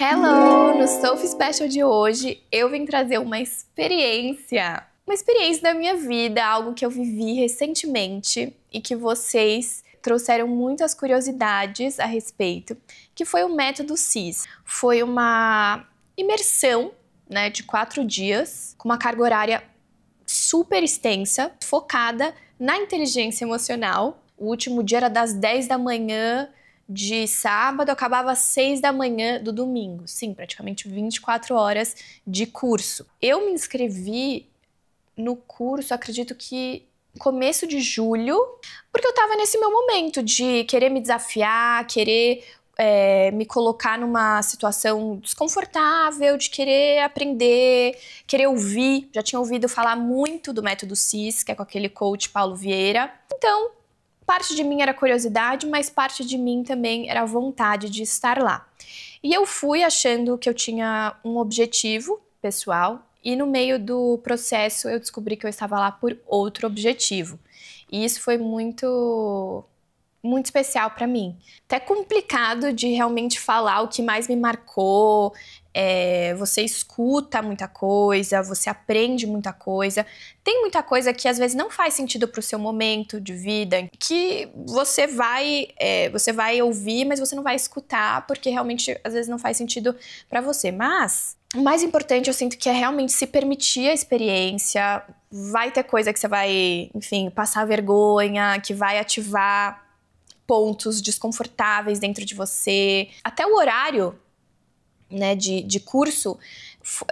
Hello! No Soul Special de hoje eu vim trazer uma experiência. Uma experiência da minha vida, algo que eu vivi recentemente e que vocês trouxeram muitas curiosidades a respeito, que foi o método CIS. Foi uma imersão né, de quatro dias, com uma carga horária super extensa, focada na inteligência emocional. O último dia era das 10 da manhã de sábado, acabava às 6 da manhã do domingo. Sim, praticamente 24 horas de curso. Eu me inscrevi no curso, acredito que começo de julho, porque eu estava nesse meu momento de querer me desafiar, querer é, me colocar numa situação desconfortável, de querer aprender, querer ouvir. Já tinha ouvido falar muito do método CIS, que é com aquele coach Paulo Vieira. Então, Parte de mim era curiosidade, mas parte de mim também era vontade de estar lá. E eu fui achando que eu tinha um objetivo pessoal, e no meio do processo eu descobri que eu estava lá por outro objetivo. E isso foi muito muito especial para mim. Até complicado de realmente falar o que mais me marcou. É, você escuta muita coisa, você aprende muita coisa. Tem muita coisa que às vezes não faz sentido para o seu momento de vida, que você vai é, você vai ouvir, mas você não vai escutar porque realmente às vezes não faz sentido para você. Mas o mais importante eu sinto que é realmente se permitir a experiência. Vai ter coisa que você vai, enfim, passar vergonha, que vai ativar pontos desconfortáveis dentro de você. Até o horário né, de, de curso,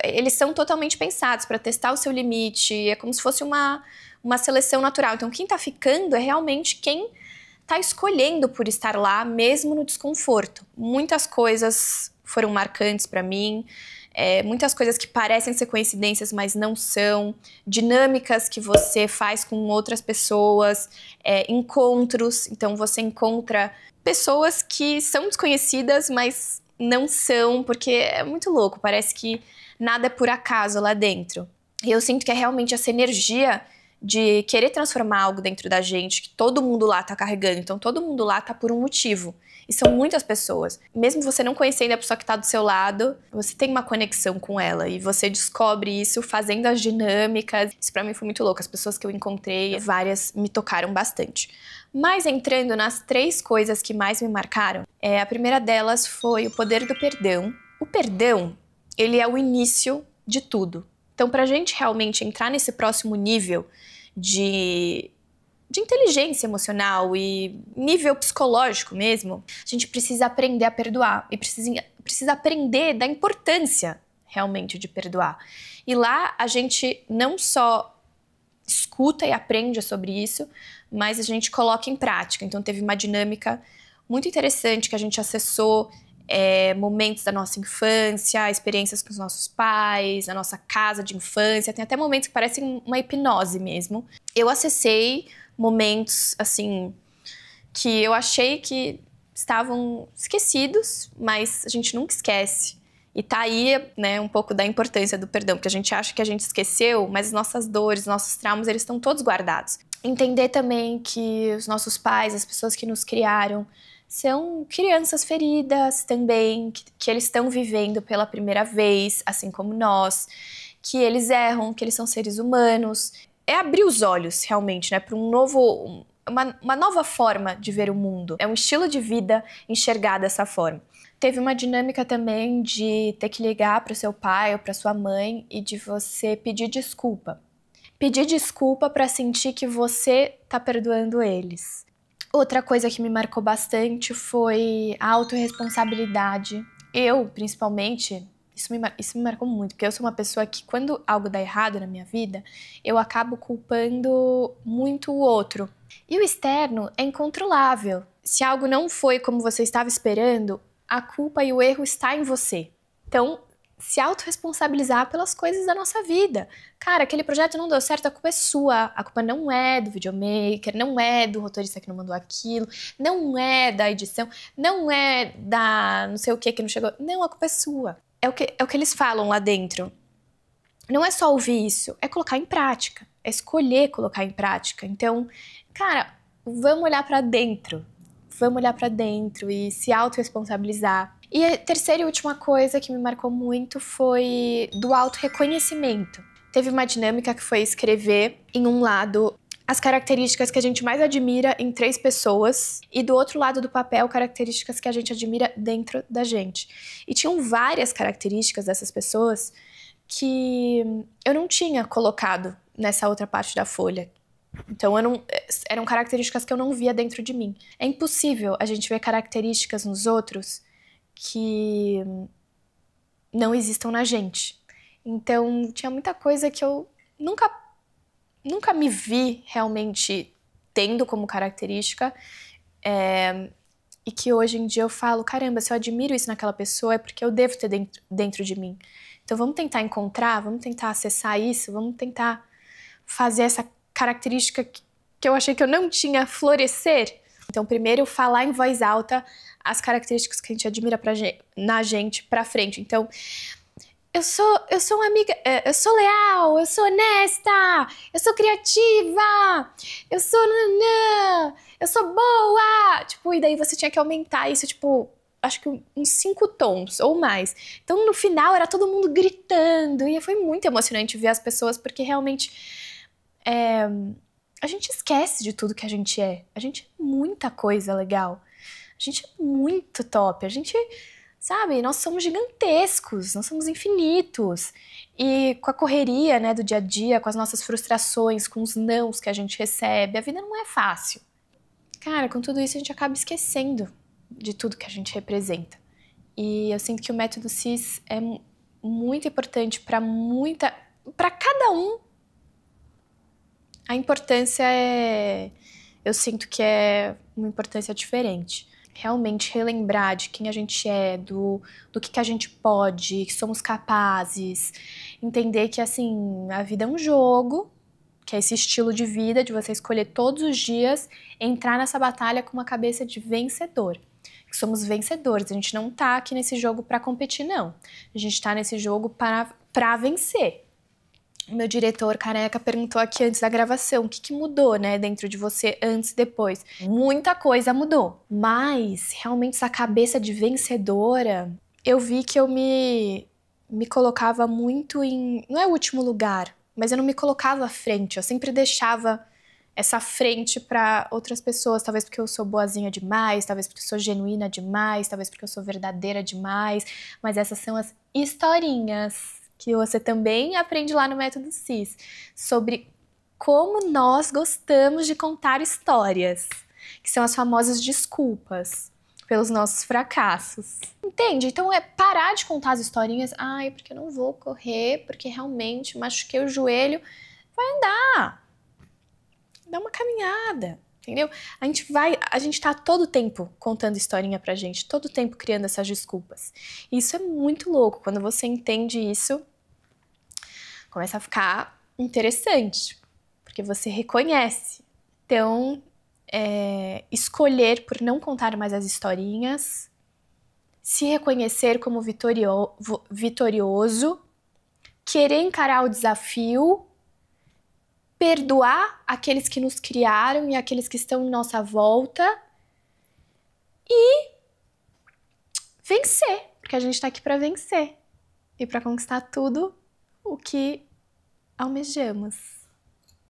eles são totalmente pensados para testar o seu limite. É como se fosse uma, uma seleção natural. Então, quem está ficando é realmente quem está escolhendo por estar lá, mesmo no desconforto. Muitas coisas foram marcantes para mim é, muitas coisas que parecem ser coincidências, mas não são, dinâmicas que você faz com outras pessoas, é, encontros. Então você encontra pessoas que são desconhecidas, mas não são, porque é muito louco, parece que nada é por acaso lá dentro. E eu sinto que é realmente essa energia de querer transformar algo dentro da gente, que todo mundo lá tá carregando, então todo mundo lá tá por um motivo. E são muitas pessoas. Mesmo você não conhecendo a pessoa que está do seu lado, você tem uma conexão com ela e você descobre isso fazendo as dinâmicas. Isso para mim foi muito louco. As pessoas que eu encontrei, várias me tocaram bastante. Mas entrando nas três coisas que mais me marcaram, é, a primeira delas foi o poder do perdão. O perdão, ele é o início de tudo. Então, para a gente realmente entrar nesse próximo nível de de inteligência emocional e nível psicológico mesmo, a gente precisa aprender a perdoar e precisa, precisa aprender da importância realmente de perdoar. E lá a gente não só escuta e aprende sobre isso, mas a gente coloca em prática. Então teve uma dinâmica muito interessante que a gente acessou é, momentos da nossa infância, experiências com os nossos pais, a nossa casa de infância. Tem até momentos que parecem uma hipnose mesmo. Eu acessei momentos, assim, que eu achei que estavam esquecidos, mas a gente nunca esquece. E tá aí, né, um pouco da importância do perdão, porque a gente acha que a gente esqueceu, mas nossas dores, nossos traumas, eles estão todos guardados. Entender também que os nossos pais, as pessoas que nos criaram, são crianças feridas também, que, que eles estão vivendo pela primeira vez, assim como nós, que eles erram, que eles são seres humanos. É abrir os olhos, realmente, né, para um novo. Uma, uma nova forma de ver o mundo. É um estilo de vida enxergar dessa forma. Teve uma dinâmica também de ter que ligar para o seu pai ou para sua mãe e de você pedir desculpa. Pedir desculpa para sentir que você tá perdoando eles Outra coisa que me marcou bastante foi a autorresponsabilidade. Eu, principalmente, isso me, isso me marcou muito, porque eu sou uma pessoa que, quando algo dá errado na minha vida, eu acabo culpando muito o outro. E o externo é incontrolável. Se algo não foi como você estava esperando, a culpa e o erro está em você. Então, se autorresponsabilizar pelas coisas da nossa vida. Cara, aquele projeto não deu certo, a culpa é sua. A culpa não é do videomaker, não é do roteirista que não mandou aquilo, não é da edição, não é da não sei o que que não chegou. Não, a culpa é sua. É o que, é o que eles falam lá dentro. Não é só ouvir isso, é colocar em prática. É escolher colocar em prática. Então, cara, vamos olhar para dentro. Vamos olhar para dentro e se autorresponsabilizar e a terceira e última coisa que me marcou muito foi do auto-reconhecimento. Teve uma dinâmica que foi escrever em um lado as características que a gente mais admira em três pessoas e do outro lado do papel características que a gente admira dentro da gente. E tinham várias características dessas pessoas que eu não tinha colocado nessa outra parte da folha. Então não, eram características que eu não via dentro de mim. É impossível a gente ver características nos outros que não existam na gente. Então, tinha muita coisa que eu nunca nunca me vi realmente tendo como característica. É, e que hoje em dia eu falo, caramba, se eu admiro isso naquela pessoa é porque eu devo ter dentro, dentro de mim. Então vamos tentar encontrar, vamos tentar acessar isso, vamos tentar fazer essa característica que, que eu achei que eu não tinha florescer. Então, primeiro, falar em voz alta as características que a gente admira pra gente, na gente pra frente. Então, eu sou, eu sou uma amiga, é, eu sou leal, eu sou honesta, eu sou criativa, eu sou nanã, eu sou boa. Tipo, e daí você tinha que aumentar isso, tipo, acho que uns cinco tons ou mais. Então no final era todo mundo gritando e foi muito emocionante ver as pessoas porque realmente é, a gente esquece de tudo que a gente é. A gente é muita coisa legal. A gente é muito top. A gente, sabe, nós somos gigantescos, nós somos infinitos. E com a correria, né, do dia a dia, com as nossas frustrações, com os nãos que a gente recebe, a vida não é fácil. Cara, com tudo isso a gente acaba esquecendo de tudo que a gente representa. E eu sinto que o método CIS é muito importante para muita, para cada um. A importância é, eu sinto que é uma importância diferente realmente relembrar de quem a gente é, do, do que, que a gente pode, que somos capazes, entender que assim, a vida é um jogo, que é esse estilo de vida de você escolher todos os dias entrar nessa batalha com uma cabeça de vencedor. Que somos vencedores, a gente não tá aqui nesse jogo para competir não. A gente tá nesse jogo para para vencer meu diretor careca perguntou aqui antes da gravação o que, que, mudou, né, dentro de você antes e depois. Muita coisa mudou, mas realmente essa cabeça de vencedora, eu vi que eu me me colocava muito em, não é o último lugar, mas eu não me colocava à frente, eu sempre deixava essa frente para outras pessoas, talvez porque eu sou boazinha demais, talvez porque eu sou genuína demais, talvez porque eu sou verdadeira demais, mas essas são as historinhas que você também aprende lá no Método CIS, sobre como nós gostamos de contar histórias, que são as famosas desculpas pelos nossos fracassos. Entende? Então é parar de contar as historinhas, ai, porque eu não vou correr, porque realmente machuquei o joelho. Vai andar. Dá uma caminhada entendeu? A gente vai, a gente tá todo tempo contando historinha pra gente, todo tempo criando essas desculpas. E isso é muito louco, quando você entende isso, começa a ficar interessante, porque você reconhece. Então, é, escolher por não contar mais as historinhas, se reconhecer como vitorio, vitorioso, querer encarar o desafio perdoar aqueles que nos criaram e aqueles que estão em nossa volta e vencer, porque a gente está aqui para vencer e para conquistar tudo o que almejamos.